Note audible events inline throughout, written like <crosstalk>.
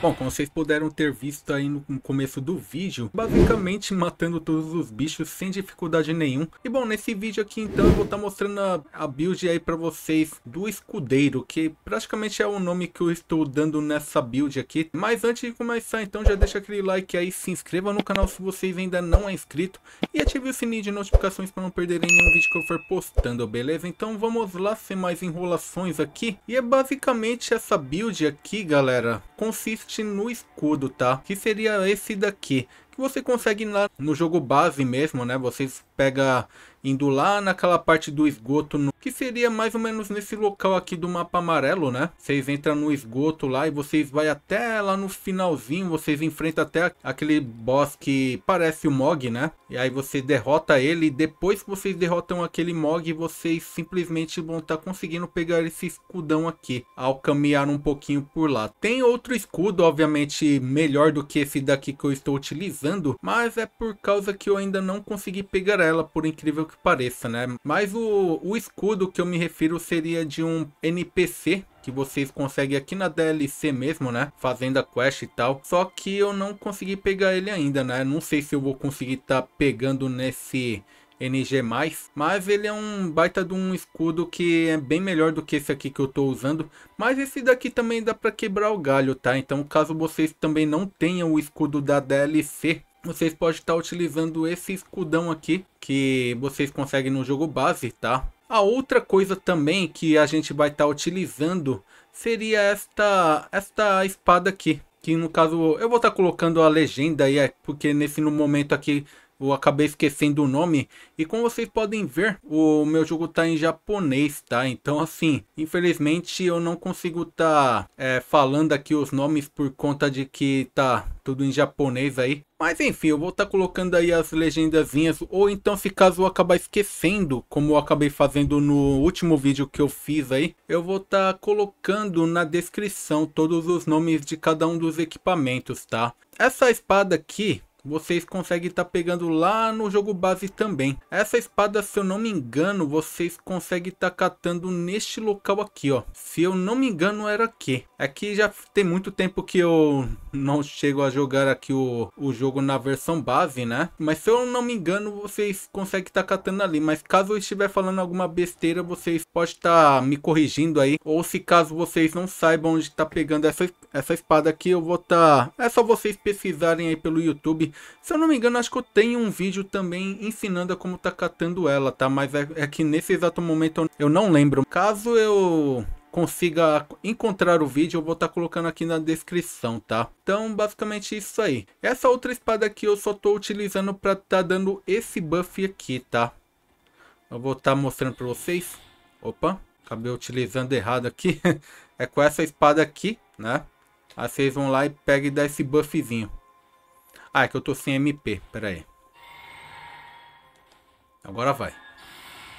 Bom, como vocês puderam ter visto aí no começo do vídeo, basicamente matando todos os bichos sem dificuldade nenhum. E bom, nesse vídeo aqui então eu vou estar tá mostrando a, a, build aí pra vocês do escudeiro, que praticamente é o nome que eu estou dando nessa build aqui. Mas antes de começar então já deixa aquele like aí, se inscreva no canal se vocês ainda não é inscrito e ative o sininho de notificações para não perderem nenhum vídeo que eu for postando, beleza? Então vamos lá sem mais enrolações aqui. E é basicamente essa build aqui galera, consiste no escudo, tá? Que seria esse daqui que você consegue lá no jogo base mesmo, né? Vocês pega indo lá naquela parte do esgoto, no... que seria mais ou menos nesse local aqui do mapa amarelo, né? Vocês entram no esgoto lá e vocês vai até lá no finalzinho, vocês enfrentam até aquele boss que parece o Mog, né? E aí você derrota ele e depois que vocês derrotam aquele Mog, vocês simplesmente vão estar tá conseguindo pegar esse escudão aqui, ao caminhar um pouquinho por lá. Tem outro escudo, obviamente, melhor do que esse daqui que eu estou utilizando, usando, mas é por causa que eu ainda não consegui pegar ela, por incrível que pareça, né? Mas o, o escudo que eu me refiro seria de um NPC que vocês conseguem aqui na DLC mesmo, né? Fazendo a quest e tal. Só que eu não consegui pegar ele ainda, né? Não sei se eu vou conseguir estar tá pegando nesse NG+, mas ele é um baita de um escudo que é bem melhor do que esse aqui que eu estou usando, mas esse daqui também dá para quebrar o galho, tá? Então caso vocês também não tenham o escudo da DLC, vocês podem estar utilizando esse escudão aqui, que vocês conseguem no jogo base, tá? A outra coisa também que a gente vai estar utilizando seria esta, esta espada aqui. Que no caso, eu vou estar colocando a legenda aí, é porque nesse no momento aqui eu acabei esquecendo o nome. E como vocês podem ver, o meu jogo está em japonês, tá? Então assim, infelizmente eu não consigo estar tá, é, falando aqui os nomes por conta de que tá tudo em japonês aí. Mas enfim, eu vou estar tá colocando aí as legendazinhas, ou então se caso eu acabar esquecendo, como eu acabei fazendo no último vídeo que eu fiz aí, eu vou estar tá colocando na descrição todos os nomes de cada um dos equipamentos, tá? Essa espada aqui, vocês conseguem estar tá pegando lá no jogo base também. Essa espada, se eu não me engano, vocês conseguem estar tá catando neste local aqui, ó. Se eu não me engano, era aqui. Aqui é já tem muito tempo que eu não chego a jogar aqui o, o jogo na versão base, né? Mas se eu não me engano, vocês conseguem estar tá catando ali. Mas caso eu estiver falando alguma besteira, vocês podem estar tá me corrigindo aí. Ou se caso vocês não saibam onde está pegando essa, essa espada aqui, eu vou estar... Tá, é só vocês pesquisarem aí pelo YouTube se eu não me engano, acho que eu tenho um vídeo também ensinando como tá catando ela, tá? Mas é, é que nesse exato momento eu não lembro. Caso eu consiga encontrar o vídeo, eu vou estar tá colocando aqui na descrição, tá? Então, basicamente isso aí. Essa outra espada aqui eu só tô utilizando para tá dando esse buff aqui, tá? Eu vou estar tá mostrando para vocês. Opa, acabei utilizando errado aqui. <laughs> é com essa espada aqui, né? Aí vocês vão lá e pegam e dá esse buffzinho. Ah, é que eu tô sem MP. Pera aí. Agora vai.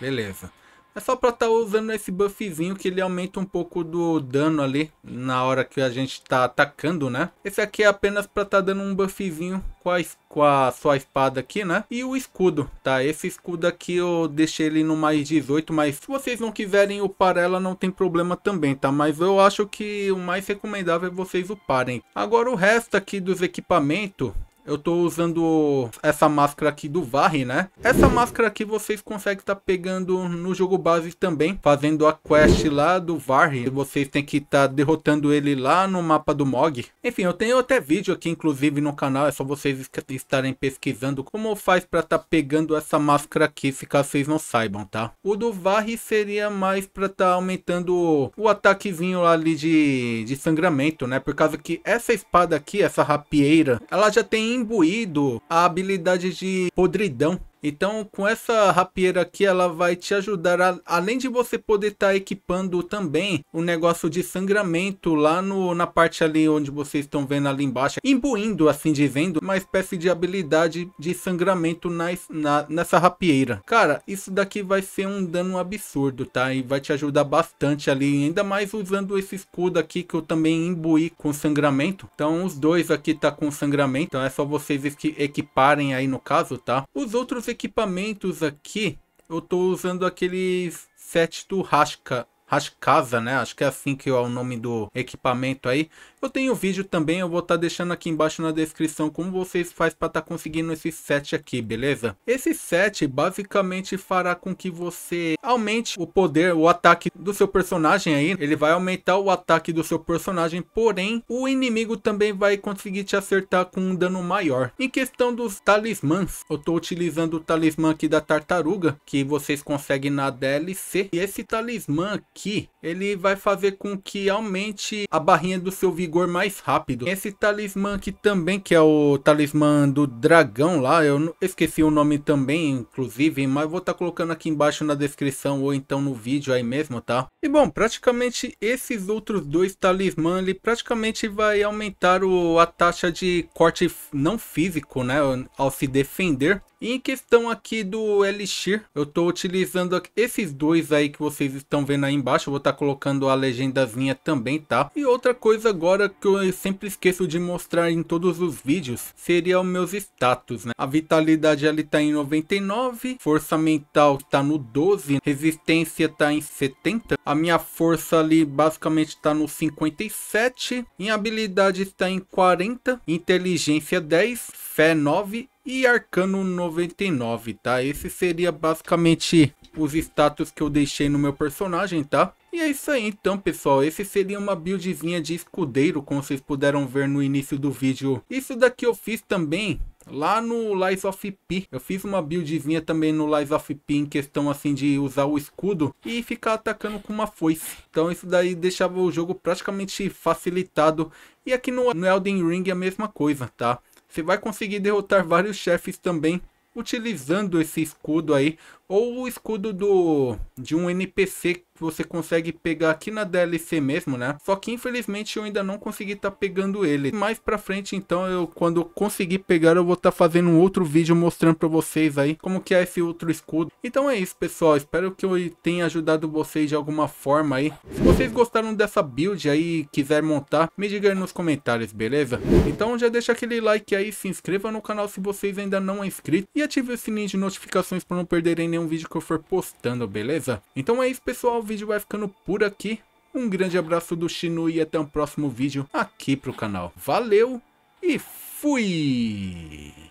Beleza. É só pra estar tá usando esse buffzinho que ele aumenta um pouco do dano ali na hora que a gente tá atacando, né? Esse aqui é apenas pra estar tá dando um buffzinho com a, com a sua espada aqui, né? E o escudo, tá? Esse escudo aqui eu deixei ele no mais 18, mas se vocês não quiserem upar ela não tem problema também, tá? Mas eu acho que o mais recomendável é vocês uparem. Agora o resto aqui dos equipamentos, eu tô usando essa máscara aqui do Varre, né? Essa máscara aqui vocês conseguem estar tá pegando no jogo base também, fazendo a quest lá do Varre. Vocês têm que estar tá derrotando ele lá no mapa do Mog. Enfim, eu tenho até vídeo aqui, inclusive, no canal. É só vocês estarem pesquisando como faz pra estar tá pegando essa máscara aqui, se caso vocês não saibam, tá? O do Varre seria mais pra estar tá aumentando o ataquezinho ali de, de sangramento, né? Por causa que essa espada aqui, essa rapieira, ela já tem imbuído a habilidade de podridão então, com essa rapieira aqui, ela vai te ajudar, a, além de você poder estar tá equipando também o negócio de sangramento lá no, na parte ali onde vocês estão vendo ali embaixo, imbuindo, assim dizendo, uma espécie de habilidade de sangramento na, na, nessa rapieira. Cara, isso daqui vai ser um dano absurdo, tá? E vai te ajudar bastante ali, ainda mais usando esse escudo aqui que eu também imbuí com sangramento. Então, os dois aqui tá com sangramento, então é só vocês equiparem aí no caso, tá? Os outros equipamentos aqui, eu estou usando aquele set do Hashka, Hashkasa, né? Acho que é assim que é o nome do equipamento aí, eu tenho vídeo também, eu vou estar tá deixando aqui embaixo na descrição como vocês faz para estar tá conseguindo esse set aqui, beleza? Esse set basicamente fará com que você aumente o poder, o ataque do seu personagem aí. Ele vai aumentar o ataque do seu personagem, porém o inimigo também vai conseguir te acertar com um dano maior. Em questão dos talismãs, eu estou utilizando o talismã aqui da tartaruga, que vocês conseguem na DLC. E esse talismã aqui, ele vai fazer com que aumente a barrinha do seu vigor vigor mais rápido. Esse talismã aqui também, que é o talismã do dragão lá, eu esqueci o nome também, inclusive, mas vou estar tá colocando aqui embaixo na descrição ou então no vídeo aí mesmo, tá? E bom, praticamente esses outros dois talismãs, ele praticamente vai aumentar o, a taxa de corte não físico, né, ao se defender. E em questão aqui do Elixir, eu estou utilizando esses dois aí que vocês estão vendo aí embaixo. Eu vou estar tá colocando a legendazinha também, tá? E outra coisa agora que eu sempre esqueço de mostrar em todos os vídeos, seria os meus status, né? A vitalidade ali tá em 99, força mental tá no 12, resistência tá em 70, a minha força ali basicamente tá no 57, em habilidade está em 40, inteligência 10, fé 9 e Arcano 99, tá? Esse seria basicamente os status que eu deixei no meu personagem, tá? E é isso aí então pessoal, esse seria uma buildzinha de escudeiro, como vocês puderam ver no início do vídeo. Isso daqui eu fiz também lá no Lies of P. Eu fiz uma buildzinha também no Lies of P em questão assim de usar o escudo e ficar atacando com uma foice. Então isso daí deixava o jogo praticamente facilitado. E aqui no, no Elden Ring é a mesma coisa, tá? Você vai conseguir derrotar vários chefes também utilizando esse escudo aí, ou o escudo do de um NPC que você consegue pegar aqui na DLC mesmo, né? Só que infelizmente eu ainda não consegui estar tá pegando ele. Mais pra frente então, eu quando conseguir pegar eu vou estar tá fazendo um outro vídeo mostrando pra vocês aí como que é esse outro escudo. Então é isso pessoal, espero que eu tenha ajudado vocês de alguma forma aí. Se vocês gostaram dessa build aí e quiser montar, me diga aí nos comentários, beleza? Então já deixa aquele like aí, se inscreva no canal se vocês ainda não é inscrito e ative o sininho de notificações para não perderem nenhum nenhum vídeo que eu for postando, beleza? Então é isso, pessoal. O vídeo vai ficando por aqui. Um grande abraço do Shinu e até o um próximo vídeo aqui pro canal. Valeu e fui!